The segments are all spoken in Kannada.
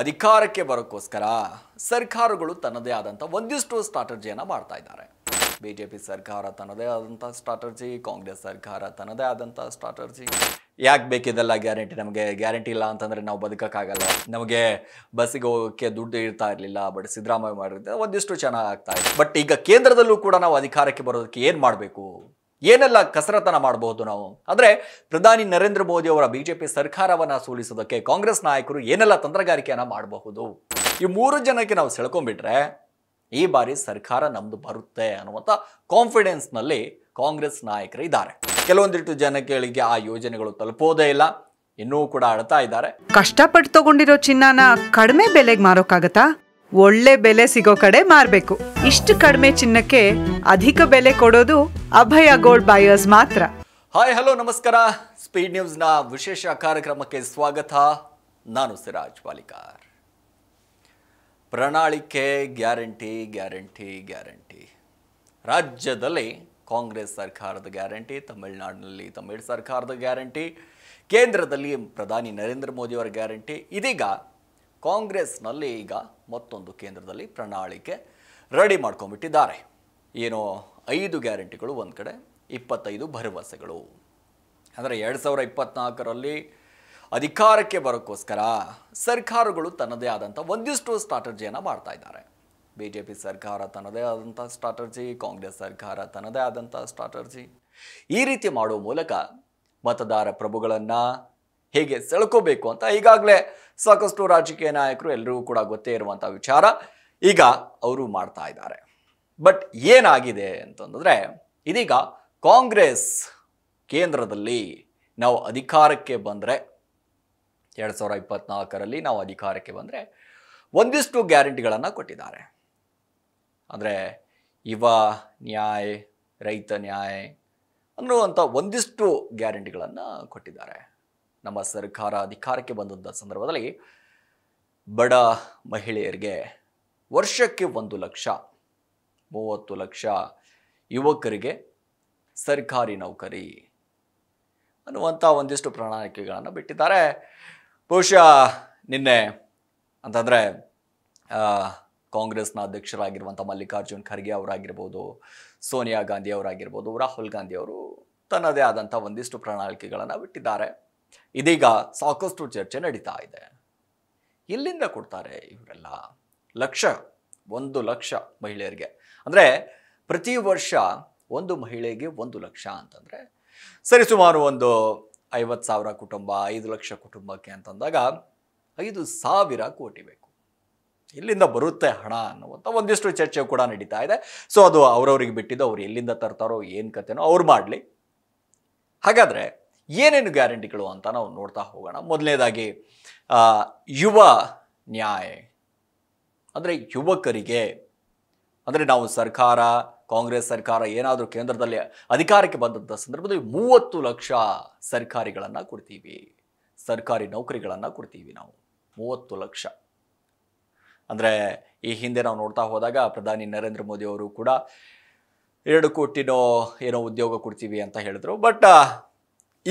ಅಧಿಕಾರಕ್ಕೆ ಬರೋಕ್ಕೋಸ್ಕರ ಸರ್ಕಾರಗಳು ತನ್ನದೇ ಆದಂಥ ಒಂದಿಷ್ಟು ಸ್ಟ್ರಾಟಜಿಯನ್ನು ಮಾಡ್ತಾ ಇದ್ದಾರೆ ಬಿ ಜೆ ಪಿ ಸರ್ಕಾರ ತನ್ನದೇ ಆದಂಥ ಸ್ಟ್ರಾಟಜಿ ಕಾಂಗ್ರೆಸ್ ಸರ್ಕಾರ ತನ್ನದೇ ಆದಂಥ ಸ್ಟ್ರಾಟಜಿ ಯಾಕೆ ಬೇಕಿದೆಲ್ಲ ಗ್ಯಾರಂಟಿ ನಮಗೆ ಗ್ಯಾರಂಟಿ ಇಲ್ಲ ಅಂತಂದರೆ ನಾವು ಬದುಕೋಕ್ಕಾಗಲ್ಲ ನಮಗೆ ಬಸ್ಸಿಗೆ ಹೋಗೋಕ್ಕೆ ದುಡ್ಡು ಇರ್ತಾ ಇರಲಿಲ್ಲ ಬಟ್ ಸಿದ್ದರಾಮಯ್ಯ ಮಾಡಿರ್ತಾರೆ ಒಂದಿಷ್ಟು ಚೆನ್ನಾಗಿ ಆಗ್ತಾ ಇದೆ ಬಟ್ ಈಗ ಕೇಂದ್ರದಲ್ಲೂ ಕೂಡ ನಾವು ಅಧಿಕಾರಕ್ಕೆ ಬರೋದಕ್ಕೆ ಏನು ಮಾಡಬೇಕು ಏನೆಲ್ಲ ಕಸರತ್ತನ ಮಾಡಬಹುದು ನಾವು ಅಂದ್ರೆ ಪ್ರಧಾನಿ ನರೇಂದ್ರ ಮೋದಿ ಅವರ ಬಿಜೆಪಿ ಸರ್ಕಾರವನ್ನು ಸೋಲಿಸೋದಕ್ಕೆ ಕಾಂಗ್ರೆಸ್ ನಾಯಕರು ಏನೆಲ್ಲ ತಂತ್ರಗಾರಿಕೆಯನ್ನ ಮಾಡಬಹುದು ಈ ಮೂರು ಜನಕ್ಕೆ ನಾವು ಸೆಳ್ಕೊಂಡ್ಬಿಟ್ರೆ ಈ ಬಾರಿ ಸರ್ಕಾರ ನಮ್ದು ಬರುತ್ತೆ ಅನ್ನುವಂಥ ಕಾನ್ಫಿಡೆನ್ಸ್ನಲ್ಲಿ ಕಾಂಗ್ರೆಸ್ ನಾಯಕರು ಇದ್ದಾರೆ ಕೆಲವೊಂದಿಷ್ಟು ಜನಗಳಿಗೆ ಆ ಯೋಜನೆಗಳು ತಲುಪೋದೇ ಇಲ್ಲ ಇನ್ನೂ ಕೂಡ ಅಳ್ತಾ ಇದ್ದಾರೆ ಕಷ್ಟಪಟ್ಟು ತಗೊಂಡಿರೋ ಚಿನ್ನನ ಕಡಿಮೆ ಬೆಲೆಗೆ ಮಾರೋಕ್ಕಾಗತ್ತಾ ಒಳ್ಳೆ ಬೆಲೆ ಸಿಗೋ ಕಡೆ ಮಾರಬೇಕು ಇಷ್ಟು ಕಡಿಮೆ ಚಿನ್ನಕ್ಕೆ ಅಧಿಕ ಬೆಲೆ ಕೊಡೋದು ಅಭಯ ಗೋಲ್ಡ್ ಬಾಯರ್ಸ್ ಮಾತ್ರ ಹಾಯ್ ಹಲೋ ನಮಸ್ಕಾರ ಸ್ಪೀಡ್ ನ್ಯೂಸ್ನ ವಿಶೇಷ ಕಾರ್ಯಕ್ರಮಕ್ಕೆ ಸ್ವಾಗತ ನಾನು ಸಿರಾಜ್ ಪಾಲಿಕಾರ್ ಪ್ರಣಾಳಿಕೆ ಗ್ಯಾರಂಟಿ ಗ್ಯಾರಂಟಿ ಗ್ಯಾರಂಟಿ ರಾಜ್ಯದಲ್ಲಿ ಕಾಂಗ್ರೆಸ್ ಸರ್ಕಾರದ ಗ್ಯಾರಂಟಿ ತಮಿಳುನಾಡಿನಲ್ಲಿ ತಮಿಳು ಸರ್ಕಾರದ ಗ್ಯಾರಂಟಿ ಕೇಂದ್ರದಲ್ಲಿ ಪ್ರಧಾನಿ ನರೇಂದ್ರ ಮೋದಿಯವರ ಗ್ಯಾರಂಟಿ ಇದೀಗ ಕಾಂಗ್ರೆಸ್ನಲ್ಲಿ ಈಗ ಮತ್ತೊಂದು ಕೇಂದ್ರದಲ್ಲಿ ಪ್ರಣಾಳಿಕೆ ರೆಡಿ ಮಾಡ್ಕೊಂಡ್ಬಿಟ್ಟಿದ್ದಾರೆ ಏನೋ ಐದು ಗ್ಯಾರಂಟಿಗಳು ಒಂದು ಕಡೆ ಇಪ್ಪತ್ತೈದು ಭರವಸೆಗಳು ಅಂದರೆ ಎರಡು ಸಾವಿರ ಇಪ್ಪತ್ನಾಲ್ಕರಲ್ಲಿ ಅಧಿಕಾರಕ್ಕೆ ಬರೋಕ್ಕೋಸ್ಕರ ಸರ್ಕಾರಗಳು ತನ್ನದೇ ಆದಂಥ ಒಂದಿಷ್ಟು ಸ್ಟ್ರಾಟಜಿಯನ್ನು ಮಾಡ್ತಾ ಇದ್ದಾರೆ ಬಿ ಜೆ ಪಿ ಸರ್ಕಾರ ತನ್ನದೇ ಆದಂಥ ಸ್ಟ್ರಾಟಜಿ ಕಾಂಗ್ರೆಸ್ ಸರ್ಕಾರ ತನ್ನದೇ ಆದಂಥ ಸ್ಟ್ರಾಟಜಿ ಈ ರೀತಿ ಮಾಡುವ ಮೂಲಕ ಮತದಾರ ಪ್ರಭುಗಳನ್ನು ಹೇಗೆ ಸೆಳ್ಕೋಬೇಕು ಅಂತ ಈಗಾಗಲೇ ಸಾಕಷ್ಟು ರಾಜಕೀಯ ನಾಯಕರು ಎಲ್ಲರಿಗೂ ಕೂಡ ಗೊತ್ತೇ ಇರುವಂಥ ವಿಚಾರ ಈಗ ಅವರು ಮಾಡ್ತಾ ಇದ್ದಾರೆ ಬಟ್ ಏನಾಗಿದೆ ಅಂತಂದರೆ ಇದೀಗ ಕಾಂಗ್ರೆಸ್ ಕೇಂದ್ರದಲ್ಲಿ ನಾವು ಅಧಿಕಾರಕ್ಕೆ ಬಂದರೆ ಎರಡು ಸಾವಿರ ಇಪ್ಪತ್ನಾಲ್ಕರಲ್ಲಿ ನಾವು ಅಧಿಕಾರಕ್ಕೆ ಬಂದರೆ ಒಂದಿಷ್ಟು ಗ್ಯಾರಂಟಿಗಳನ್ನು ಕೊಟ್ಟಿದ್ದಾರೆ ಅಂದರೆ ಯುವ ನ್ಯಾಯ ರೈತ ನ್ಯಾಯ ಅನ್ನುವಂಥ ಒಂದಿಷ್ಟು ಗ್ಯಾರಂಟಿಗಳನ್ನು ಕೊಟ್ಟಿದ್ದಾರೆ ನಮ್ಮ ಸರ್ಕಾರ ಅಧಿಕಾರಕ್ಕೆ ಬಂದಂಥ ಸಂದರ್ಭದಲ್ಲಿ ಬಡ ಮಹಿಳೆಯರಿಗೆ ವರ್ಷಕ್ಕೆ ಒಂದು ಲಕ್ಷ ಮೂವತ್ತು ಲಕ್ಷ ಯುವಕರಿಗೆ ಸರ್ಕಾರಿ ನೌಕರಿ ಅನ್ನುವಂಥ ಒಂದಿಷ್ಟು ಪ್ರಣಾಳಿಕೆಗಳನ್ನು ಬಿಟ್ಟಿದ್ದಾರೆ ಬಹುಶಃ ನಿನ್ನೆ ಅಂತಂದರೆ ಕಾಂಗ್ರೆಸ್ನ ಅಧ್ಯಕ್ಷರಾಗಿರುವಂಥ ಮಲ್ಲಿಕಾರ್ಜುನ್ ಖರ್ಗೆ ಅವರಾಗಿರ್ಬೋದು ಸೋನಿಯಾ ಗಾಂಧಿ ಅವರಾಗಿರ್ಬೋದು ರಾಹುಲ್ ಗಾಂಧಿ ಅವರು ತನ್ನದೇ ಆದಂಥ ಒಂದಿಷ್ಟು ಪ್ರಣಾಳಿಕೆಗಳನ್ನು ಬಿಟ್ಟಿದ್ದಾರೆ ಇದೀಗ ಸಾಕಷ್ಟು ಚರ್ಚೆ ನಡೀತಾ ಇದೆ ಎಲ್ಲಿಂದ ಕೊಡ್ತಾರೆ ಇವರೆಲ್ಲ ಲಕ್ಷ ಒಂದು ಲಕ್ಷ ಮಹಿಳೆಯರಿಗೆ ಅಂದರೆ ಪ್ರತಿ ವರ್ಷ ಒಂದು ಮಹಿಳೆಗೆ ಒಂದು ಲಕ್ಷ ಅಂತಂದರೆ ಸರಿ ಸುಮಾರು ಒಂದು ಐವತ್ತು ಸಾವಿರ ಕುಟುಂಬ ಐದು ಲಕ್ಷ ಕುಟುಂಬಕ್ಕೆ ಅಂತಂದಾಗ ಐದು ಸಾವಿರ ಕೋಟಿ ಬೇಕು ಎಲ್ಲಿಂದ ಬರುತ್ತೆ ಹಣ ಅನ್ನುವಂಥ ಒಂದಿಷ್ಟು ಚರ್ಚೆ ಕೂಡ ನಡೀತಾ ಇದೆ ಸೊ ಅದು ಅವರವರಿಗೆ ಬಿಟ್ಟಿದ್ದು ಅವ್ರು ಎಲ್ಲಿಂದ ತರ್ತಾರೋ ಏನು ಕತೆನೋ ಅವ್ರು ಮಾಡಲಿ ಹಾಗಾದರೆ ಏನೇನು ಗ್ಯಾರಂಟಿಗಳು ಅಂತ ನಾವು ನೋಡ್ತಾ ಹೋಗೋಣ ಮೊದಲನೇದಾಗಿ ಯುವ ನ್ಯಾಯ ಅಂದರೆ ಯುವಕರಿಗೆ ಅಂದರೆ ನಾವು ಸರ್ಕಾರ ಕಾಂಗ್ರೆಸ್ ಸರ್ಕಾರ ಏನಾದರೂ ಕೇಂದ್ರದಲ್ಲಿ ಅಧಿಕಾರಕ್ಕೆ ಬಂದಂಥ ಸಂದರ್ಭದಲ್ಲಿ ಮೂವತ್ತು ಲಕ್ಷ ಸರ್ಕಾರಿಗಳನ್ನು ಕೊಡ್ತೀವಿ ಸರ್ಕಾರಿ ನೌಕರಿಗಳನ್ನು ಕೊಡ್ತೀವಿ ನಾವು ಮೂವತ್ತು ಲಕ್ಷ ಅಂದರೆ ಈ ಹಿಂದೆ ನಾವು ನೋಡ್ತಾ ಹೋದಾಗ ಪ್ರಧಾನಿ ನರೇಂದ್ರ ಮೋದಿ ಅವರು ಕೂಡ ಎರಡು ಕೋಟಿನೋ ಏನೋ ಉದ್ಯೋಗ ಕೊಡ್ತೀವಿ ಅಂತ ಹೇಳಿದರು ಬಟ್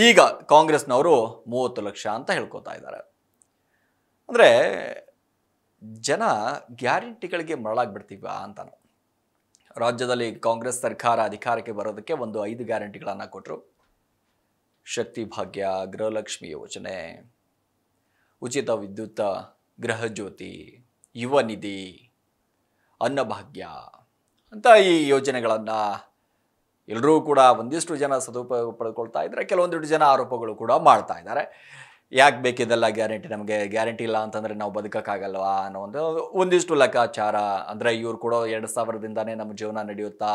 ಈಗ ಕಾಂಗ್ರೆಸ್ನವರು ಮೂವತ್ತು ಲಕ್ಷ ಅಂತ ಹೇಳ್ಕೊತಾ ಇದ್ದಾರೆ ಅಂದರೆ ಜನ ಗ್ಯಾರಂಟಿಗಳಿಗೆ ಮರಳಾಗ್ಬಿಡ್ತೀವ ಅಂತ ರಾಜ್ಯದಲ್ಲಿ ಕಾಂಗ್ರೆಸ್ ಸರ್ಕಾರ ಅಧಿಕಾರಕ್ಕೆ ಬರೋದಕ್ಕೆ ಒಂದು ಐದು ಗ್ಯಾರಂಟಿಗಳನ್ನು ಕೊಟ್ಟರು ಶಕ್ತಿ ಭಾಗ್ಯ ಗೃಹಲಕ್ಷ್ಮಿ ಯೋಜನೆ ಉಚಿತ ವಿದ್ಯುತ್ ಗೃಹಜ್ಯೋತಿ ಯುವ ನಿಧಿ ಅನ್ನಭಾಗ್ಯ ಅಂತ ಈ ಯೋಜನೆಗಳನ್ನು ಎಲ್ಲರೂ ಕೂಡ ಒಂದಿಷ್ಟು ಜನ ಸದುಪಯೋಗ ಪಡೆದುಕೊಳ್ತಾ ಇದ್ದಾರೆ ಕೆಲವೊಂದಿಷ್ಟು ಜನ ಆರೋಪಗಳು ಕೂಡ ಮಾಡ್ತಾ ಇದ್ದಾರೆ ಯಾಕೆ ಬೇಕಿದೆಲ್ಲ ಗ್ಯಾರಂಟಿ ನಮಗೆ ಗ್ಯಾರಂಟಿ ಇಲ್ಲ ಅಂತಂದರೆ ನಾವು ಬದುಕೋಕ್ಕಾಗಲ್ವಾ ಅನ್ನೋ ಒಂದು ಒಂದಿಷ್ಟು ಲೆಕ್ಕಾಚಾರ ಅಂದರೆ ಇವ್ರು ಕೂಡ ಎರಡು ಸಾವಿರದಿಂದನೇ ನಮ್ಮ ಜೀವನ ನಡೆಯುತ್ತಾ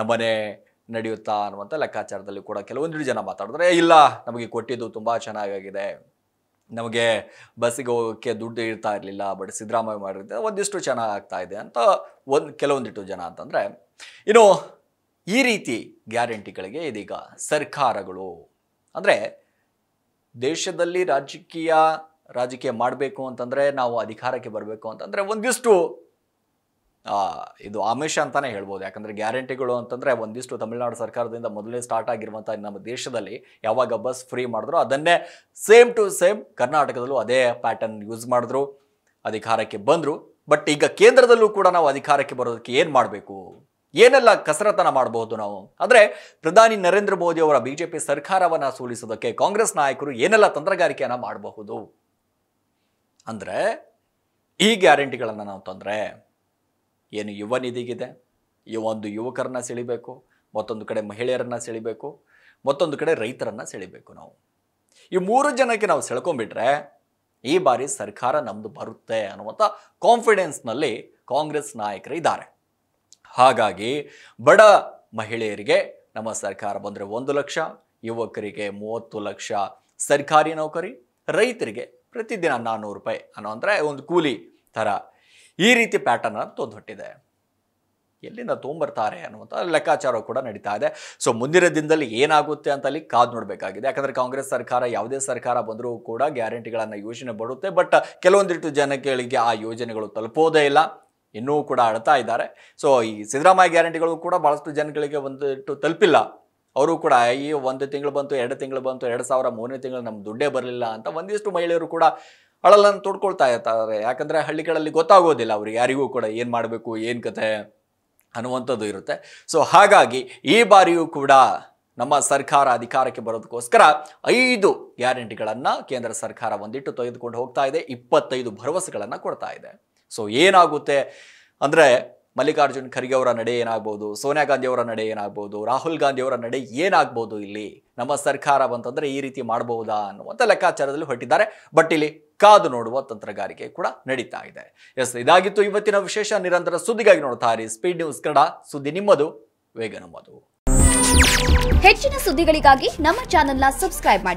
ನಮ್ಮನೆ ನಡೆಯುತ್ತಾ ಅನ್ನುವಂಥ ಲೆಕ್ಕಾಚಾರದಲ್ಲಿ ಕೂಡ ಕೆಲವೊಂದು ಜನ ಮಾತಾಡಿದ್ರೆ ಇಲ್ಲ ನಮಗೆ ಕೊಟ್ಟಿದ್ದು ತುಂಬ ಚೆನ್ನಾಗಾಗಿದೆ ನಮಗೆ ಬಸ್ಸಿಗೆ ಹೋಗೋಕ್ಕೆ ದುಡ್ಡು ಇರ್ತಾ ಇರಲಿಲ್ಲ ಬಟ್ ಸಿದ್ದರಾಮಯ್ಯ ಮಾಡಿದ್ರೆ ಒಂದಿಷ್ಟು ಆಗ್ತಾ ಇದೆ ಅಂತ ಒಂದು ಕೆಲವೊಂದಿಷ್ಟು ಜನ ಅಂತಂದರೆ ಇನ್ನು ಈ ರೀತಿ ಗ್ಯಾರಂಟಿಗಳಿಗೆ ಇದೀಗ ಸರ್ಕಾರಗಳು ಅಂದರೆ ದೇಶದಲ್ಲಿ ರಾಜಕೀಯ ರಾಜಕೀಯ ಮಾಡಬೇಕು ಅಂತಂದರೆ ನಾವು ಅಧಿಕಾರಕ್ಕೆ ಬರಬೇಕು ಅಂತಂದರೆ ಒಂದಿಷ್ಟು ಇದು ಆಮಿಷ ಅಂತಲೇ ಹೇಳ್ಬೋದು ಯಾಕಂದರೆ ಗ್ಯಾರಂಟಿಗಳು ಅಂತಂದರೆ ಒಂದಿಷ್ಟು ತಮಿಳುನಾಡು ಸರ್ಕಾರದಿಂದ ಮೊದಲೇ ಸ್ಟಾರ್ಟ್ ಆಗಿರುವಂಥ ನಮ್ಮ ದೇಶದಲ್ಲಿ ಯಾವಾಗ ಬಸ್ ಫ್ರೀ ಮಾಡಿದ್ರು ಅದನ್ನೇ ಸೇಮ್ ಟು ಸೇಮ್ ಕರ್ನಾಟಕದಲ್ಲೂ ಅದೇ ಪ್ಯಾಟರ್ನ್ ಯೂಸ್ ಮಾಡಿದ್ರು ಅಧಿಕಾರಕ್ಕೆ ಬಂದರು ಬಟ್ ಈಗ ಕೇಂದ್ರದಲ್ಲೂ ಕೂಡ ನಾವು ಅಧಿಕಾರಕ್ಕೆ ಬರೋದಕ್ಕೆ ಏನು ಮಾಡಬೇಕು ಏನೆಲ್ಲ ಕಸರತನ ಮಾಡಬಹುದು ನಾವು ಅಂದರೆ ಪ್ರಧಾನಿ ನರೇಂದ್ರ ಮೋದಿ ಅವರ ಪಿ ಸರ್ಕಾರವನ್ನು ಸೋಲಿಸೋದಕ್ಕೆ ಕಾಂಗ್ರೆಸ್ ನಾಯಕರು ಏನೆಲ್ಲ ತಂತ್ರಗಾರಿಕೆಯನ್ನು ಮಾಡಬಹುದು ಅಂದರೆ ಈ ಗ್ಯಾರಂಟಿಗಳನ್ನು ನಾವು ತಂದರೆ ಏನು ಯುವ ನಿಧಿಗಿದೆ ಒಂದು ಯುವಕರನ್ನ ಸೆಳಿಬೇಕು ಮತ್ತೊಂದು ಕಡೆ ಮಹಿಳೆಯರನ್ನು ಸೆಳಿಬೇಕು ಮತ್ತೊಂದು ಕಡೆ ರೈತರನ್ನು ಸೆಳಿಬೇಕು ನಾವು ಈ ಮೂರು ಜನಕ್ಕೆ ನಾವು ಸೆಳ್ಕೊಂಡ್ಬಿಟ್ರೆ ಈ ಬಾರಿ ಸರ್ಕಾರ ನಮ್ಮದು ಬರುತ್ತೆ ಅನ್ನುವಂಥ ಕಾನ್ಫಿಡೆನ್ಸ್ನಲ್ಲಿ ಕಾಂಗ್ರೆಸ್ ನಾಯಕರು ಇದ್ದಾರೆ ಹಾಗಾಗಿ ಬಡ ಮಹಿಳೆಯರಿಗೆ ನಮ್ಮ ಸರ್ಕಾರ ಬಂದರೆ ಒಂದು ಲಕ್ಷ ಯುವಕರಿಗೆ ಮೂವತ್ತು ಲಕ್ಷ ಸರ್ಕಾರಿ ನೌಕರಿ ರೈತರಿಗೆ ಪ್ರತಿದಿನ ನಾನ್ನೂರು ರೂಪಾಯಿ ಅನ್ನೋ ಅಂದರೆ ಒಂದು ಕೂಲಿ ಥರ ಈ ರೀತಿ ಪ್ಯಾಟರ್ನ್ ತಂದು ಎಲ್ಲಿಂದ ತೊಗೊಂಬರ್ತಾರೆ ಅನ್ನುವಂಥ ಲೆಕ್ಕಾಚಾರ ಕೂಡ ನಡೀತಾ ಇದೆ ಸೊ ಮುಂದಿನ ದಿನದಲ್ಲಿ ಏನಾಗುತ್ತೆ ಅಂತ ಅಲ್ಲಿ ಕಾದು ನೋಡಬೇಕಾಗಿದೆ ಯಾಕಂದರೆ ಕಾಂಗ್ರೆಸ್ ಸರ್ಕಾರ ಯಾವುದೇ ಸರ್ಕಾರ ಬಂದರೂ ಕೂಡ ಗ್ಯಾರಂಟಿಗಳನ್ನು ಯೋಜನೆ ಬರುತ್ತೆ ಬಟ್ ಕೆಲವೊಂದಿಷ್ಟು ಜನಗಳಿಗೆ ಆ ಯೋಜನೆಗಳು ತಲುಪೋದೇ ಇಲ್ಲ ಇನ್ನೂ ಕೂಡ ಅಳ್ತಾ ಇದ್ದಾರೆ ಸೊ ಈ ಸಿದ್ದರಾಮಯ್ಯ ಗ್ಯಾರಂಟಿಗಳು ಕೂಡ ಭಾಳಷ್ಟು ಜನಗಳಿಗೆ ಒಂದಿಟ್ಟು ತಲುಪಿಲ್ಲ ಅವರು ಕೂಡ ಈ ಒಂದು ತಿಂಗಳು ಬಂತು ಎರಡು ತಿಂಗಳು ಬಂತು ಎರಡು ಸಾವಿರ ಮೂರನೇ ತಿಂಗಳು ನಮ್ಮ ದುಡ್ಡೇ ಬರಲಿಲ್ಲ ಅಂತ ಒಂದಿಷ್ಟು ಮಹಿಳೆಯರು ಕೂಡ ಅಳಲನ್ನು ತೋಡ್ಕೊಳ್ತಾ ಇರ್ತಾರೆ ಯಾಕಂದರೆ ಹಳ್ಳಿಗಳಲ್ಲಿ ಗೊತ್ತಾಗೋದಿಲ್ಲ ಅವ್ರಿಗೆ ಯಾರಿಗೂ ಕೂಡ ಏನು ಮಾಡಬೇಕು ಏನು ಕತೆ ಅನ್ನುವಂಥದ್ದು ಇರುತ್ತೆ ಸೊ ಹಾಗಾಗಿ ಈ ಬಾರಿಯೂ ಕೂಡ ನಮ್ಮ ಸರ್ಕಾರ ಅಧಿಕಾರಕ್ಕೆ ಬರೋದಕ್ಕೋಸ್ಕರ ಐದು ಗ್ಯಾರಂಟಿಗಳನ್ನು ಕೇಂದ್ರ ಸರ್ಕಾರ ಒಂದಿಟ್ಟು ತೆಗೆದುಕೊಂಡು ಹೋಗ್ತಾ ಇದೆ ಇಪ್ಪತ್ತೈದು ಭರವಸೆಗಳನ್ನು ಕೊಡ್ತಾ ಇದೆ ಸೊ ಏನಾಗುತ್ತೆ ಅಂದರೆ ಮಲ್ಲಿಕಾರ್ಜುನ್ ಖರ್ಗೆ ಅವರ ನಡೆ ಏನಾಗ್ಬೋದು ಸೋನಿಯಾ ಗಾಂಧಿ ಅವರ ನಡೆ ಏನಾಗ್ಬೋದು ರಾಹುಲ್ ಗಾಂಧಿ ಅವರ ನಡೆ ಏನಾಗ್ಬೋದು ಇಲ್ಲಿ ನಮ್ಮ ಸರ್ಕಾರ ಬಂತಂದರೆ ಈ ರೀತಿ ಮಾಡಬಹುದಾ ಅನ್ನುವಂಥ ಲೆಕ್ಕಾಚಾರದಲ್ಲಿ ಹೊರಟಿದ್ದಾರೆ ಬಟ್ ಇಲ್ಲಿ ಕಾದು ನೋಡುವ ತಂತ್ರಗಾರಿಕೆ ಕೂಡ ನಡೀತಾ ಇದೆ ಎಸ್ ಇದಾಗಿತ್ತು ಇವತ್ತಿನ ವಿಶೇಷ ನಿರಂತರ ಸುದ್ದಿಗಾಗಿ ನೋಡ್ತಾ ಇರಿ ಸ್ಪೀಡ್ ನ್ಯೂಸ್ ಕನ್ನಡ ಸುದ್ದಿ ನಿಮ್ಮದು ವೇಗ ನಮ್ಮದು ಹೆಚ್ಚಿನ ಸುದ್ದಿಗಳಿಗಾಗಿ ನಮ್ಮ ಚಾನೆಲ್ನ ಸಬ್ಸ್ಕ್ರೈಬ್ ಮಾಡಿ